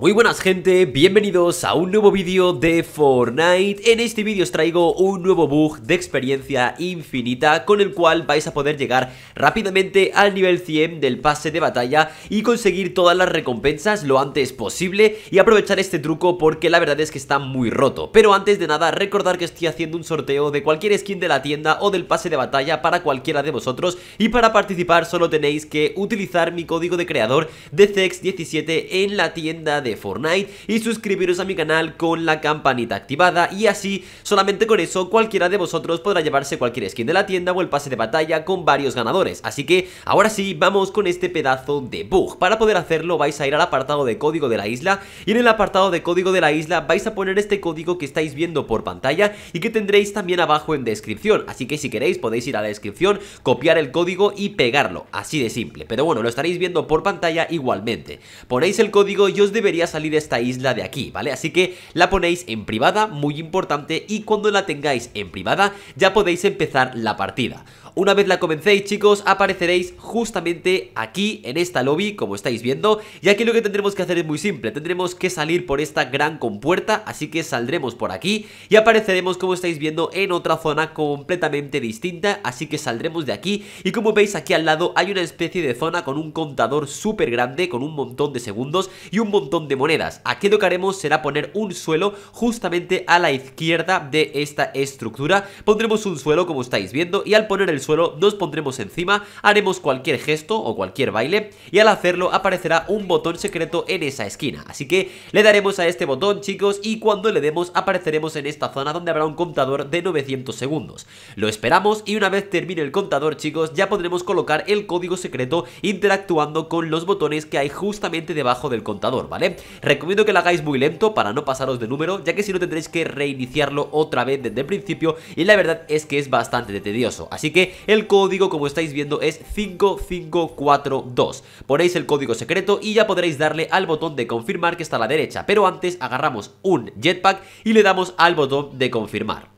Muy buenas gente, bienvenidos a un nuevo vídeo de Fortnite En este vídeo os traigo un nuevo bug de experiencia infinita Con el cual vais a poder llegar rápidamente al nivel 100 del pase de batalla Y conseguir todas las recompensas lo antes posible Y aprovechar este truco porque la verdad es que está muy roto Pero antes de nada recordar que estoy haciendo un sorteo de cualquier skin de la tienda O del pase de batalla para cualquiera de vosotros Y para participar solo tenéis que utilizar mi código de creador de 17 e en la tienda de Fortnite y suscribiros a mi canal con la campanita activada y así, solamente con eso, cualquiera de vosotros podrá llevarse cualquier skin de la tienda o el pase de batalla con varios ganadores. Así que, ahora sí, vamos con este pedazo de bug. Para poder hacerlo vais a ir al apartado de código de la isla y en el apartado de código de la isla vais a poner este código que estáis viendo por pantalla y que tendréis también abajo en descripción. Así que si queréis podéis ir a la descripción, copiar el código y pegarlo. Así de simple. Pero bueno, lo estaréis viendo por pantalla igualmente. Ponéis el código y os debería salir esta isla de aquí, ¿vale? Así que la ponéis en privada, muy importante, y cuando la tengáis en privada ya podéis empezar la partida. Una vez la comencéis, chicos, apareceréis justamente aquí en esta lobby, como estáis viendo. Y aquí lo que tendremos que hacer es muy simple. Tendremos que salir por esta gran compuerta, así que saldremos por aquí y apareceremos, como estáis viendo, en otra zona completamente distinta. Así que saldremos de aquí y como veis aquí al lado hay una especie de zona con un contador súper grande, con un montón de segundos y un montón de monedas. Aquí lo que haremos será poner un suelo justamente a la izquierda de esta estructura. Pondremos un suelo, como estáis viendo, y al poner el suelo suelo, nos pondremos encima, haremos cualquier gesto o cualquier baile y al hacerlo aparecerá un botón secreto en esa esquina. Así que le daremos a este botón, chicos, y cuando le demos apareceremos en esta zona donde habrá un contador de 900 segundos. Lo esperamos y una vez termine el contador, chicos, ya podremos colocar el código secreto interactuando con los botones que hay justamente debajo del contador, ¿vale? Recomiendo que lo hagáis muy lento para no pasaros de número, ya que si no tendréis que reiniciarlo otra vez desde el principio y la verdad es que es bastante tedioso. Así que el código, como estáis viendo, es 5542. Ponéis el código secreto y ya podréis darle al botón de confirmar que está a la derecha, pero antes agarramos un jetpack y le damos al botón de confirmar.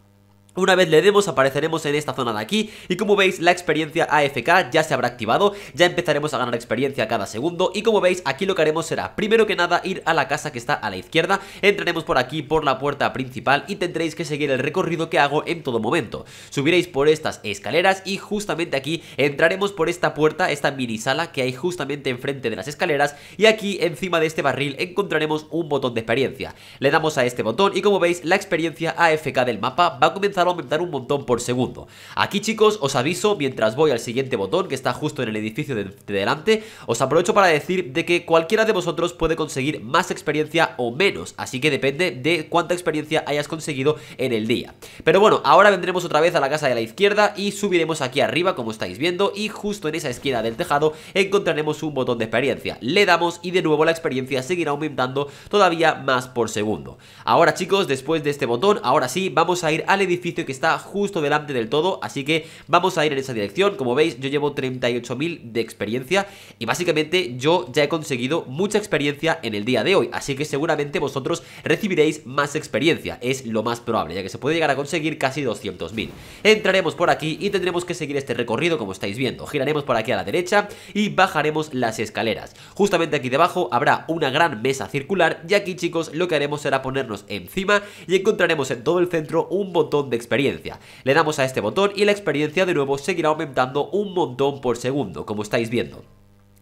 Una vez le demos apareceremos en esta zona de aquí y como veis la experiencia AFK ya se habrá activado, ya empezaremos a ganar experiencia cada segundo y como veis aquí lo que haremos será primero que nada ir a la casa que está a la izquierda, entraremos por aquí por la puerta principal y tendréis que seguir el recorrido que hago en todo momento. Subiréis por estas escaleras y justamente aquí entraremos por esta puerta, esta mini sala que hay justamente enfrente de las escaleras y aquí encima de este barril encontraremos un botón de experiencia. Le damos a este botón y como veis la experiencia AFK del mapa va a comenzar aumentar un montón por segundo. Aquí chicos os aviso mientras voy al siguiente botón que está justo en el edificio de, delante, os aprovecho para decir de que cualquiera de vosotros puede conseguir más experiencia o menos, así que depende de cuánta experiencia hayas conseguido en el día. Pero bueno, ahora vendremos otra vez a la casa de la izquierda y subiremos aquí arriba como estáis viendo y justo en esa esquina del tejado encontraremos un botón de experiencia. Le damos y de nuevo la experiencia seguirá aumentando todavía más por segundo. Ahora chicos, después de este botón, ahora sí vamos a ir al edificio que está justo delante del todo, así que vamos a ir en esa dirección. Como veis, yo llevo 38.000 de experiencia y básicamente yo ya he conseguido mucha experiencia en el día de hoy, así que seguramente vosotros recibiréis más experiencia, es lo más probable, ya que se puede llegar a conseguir casi 200.000. Entraremos por aquí y tendremos que seguir este recorrido como estáis viendo. Giraremos por aquí a la derecha y bajaremos las escaleras. Justamente aquí debajo habrá una gran mesa circular y aquí chicos lo que haremos será ponernos encima y encontraremos en todo el centro un botón de experiencia. Le damos a este botón y la experiencia de nuevo seguirá aumentando un montón por segundo, como estáis viendo.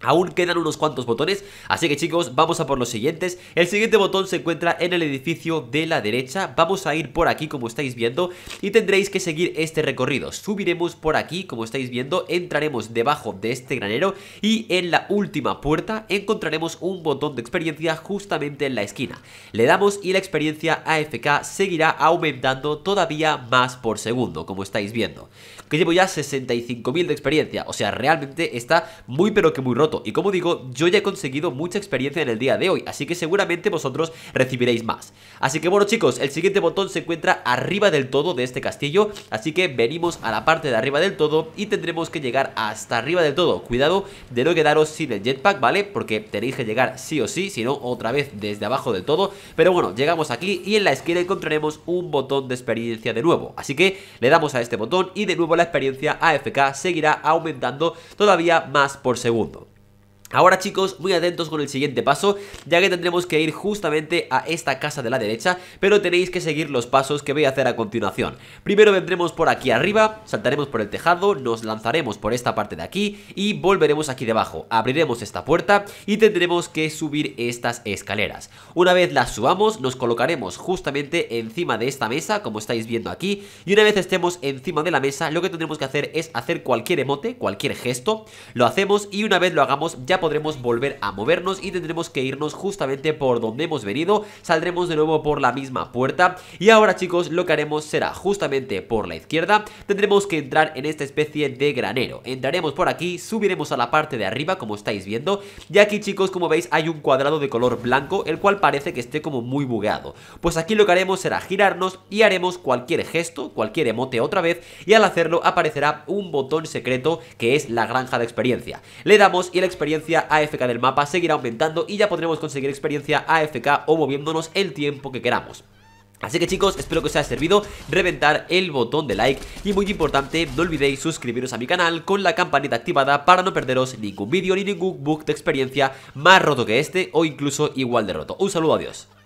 Aún quedan unos cuantos botones, así que chicos, vamos a por los siguientes. El siguiente botón se encuentra en el edificio de la derecha. Vamos a ir por aquí, como estáis viendo, y tendréis que seguir este recorrido. Subiremos por aquí, como estáis viendo, entraremos debajo de este granero y en la última puerta encontraremos un botón de experiencia justamente en la esquina. Le damos y la experiencia AFK seguirá aumentando todavía más por segundo, como estáis viendo. Que llevo ya 65.000 de experiencia, o sea, realmente está muy pero que muy roto y como digo, yo ya he conseguido mucha experiencia en el día de hoy, así que seguramente vosotros recibiréis más. Así que bueno chicos, el siguiente botón se encuentra arriba del todo de este castillo, así que venimos a la parte de arriba del todo y tendremos que llegar hasta arriba del todo. Cuidado de no quedaros sin el jetpack, ¿vale? Porque tenéis que llegar sí o sí, si no otra vez desde abajo del todo. Pero bueno, llegamos aquí y en la esquina encontraremos un botón de experiencia de nuevo. Así que le damos a este botón y de nuevo la experiencia AFK seguirá aumentando todavía más por segundo. Ahora chicos, muy atentos con el siguiente paso, ya que tendremos que ir justamente a esta casa de la derecha, pero tenéis que seguir los pasos que voy a hacer a continuación. Primero vendremos por aquí arriba, saltaremos por el tejado, nos lanzaremos por esta parte de aquí y volveremos aquí debajo. Abriremos esta puerta y tendremos que subir estas escaleras. Una vez las subamos, nos colocaremos justamente encima de esta mesa, como estáis viendo aquí, y una vez estemos encima de la mesa, lo que tendremos que hacer es hacer cualquier emote, cualquier gesto, lo hacemos y una vez lo hagamos ya podremos volver a movernos y tendremos que irnos justamente por donde hemos venido, saldremos de nuevo por la misma puerta y ahora chicos lo que haremos será justamente por la izquierda, tendremos que entrar en esta especie de granero, entraremos por aquí, subiremos a la parte de arriba como estáis viendo y aquí chicos como veis hay un cuadrado de color blanco el cual parece que esté como muy bugueado, pues aquí lo que haremos será girarnos y haremos cualquier gesto, cualquier emote otra vez y al hacerlo aparecerá un botón secreto que es la granja de experiencia, le damos y la experiencia AFK del mapa seguirá aumentando y ya podremos conseguir experiencia AFK o moviéndonos el tiempo que queramos. Así que chicos, espero que os haya servido reventar el botón de like y muy importante, no olvidéis suscribiros a mi canal con la campanita activada para no perderos ningún vídeo ni ningún book de experiencia más roto que este o incluso igual de roto. Un saludo, adiós.